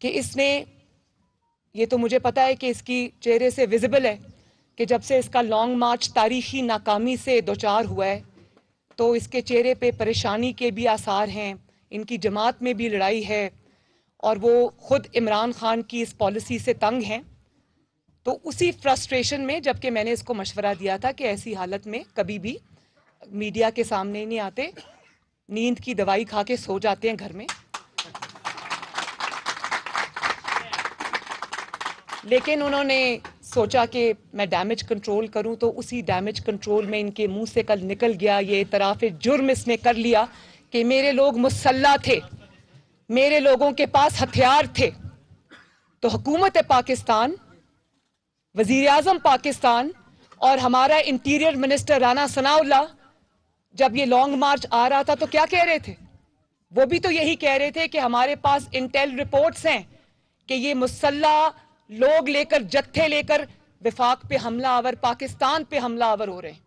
कि इसने ये तो मुझे पता है कि इसकी चेहरे से विजिबल है कि जब से इसका लॉन्ग मार्च तारीखी नाकामी से दो चार हुआ है तो इसके चेहरे पे परेशानी के भी आसार हैं इनकी जमात में भी लड़ाई है और वो ख़ुद इमरान खान की इस पॉलिसी से तंग हैं तो उसी फ्रस्ट्रेशन में जबकि मैंने इसको मशवरा दिया था कि ऐसी हालत में कभी भी मीडिया के सामने नहीं आते नींद की दवाई खा के सो जाते हैं घर में लेकिन उन्होंने सोचा कि मैं डैमेज कंट्रोल करूं तो उसी डैमेज कंट्रोल में इनके मुंह से कल निकल गया ये इतराफ़ जुर्म इसने कर लिया कि मेरे लोग मुसल्ला थे मेरे लोगों के पास हथियार थे तो हुकूमत पाकिस्तान वज़ी अजम पाकिस्तान और हमारा इंटीरियर मिनिस्टर राना सनाउल्ला जब ये लॉन्ग मार्च आ रहा था तो क्या कह रहे थे वो भी तो यही कह रहे थे कि हमारे पास इंटेल रिपोर्ट्स हैं कि ये मुसल्ला लोग लेकर जत्थे लेकर विफाक पे हमला आवर पाकिस्तान पे हमला आवर हो रहे हैं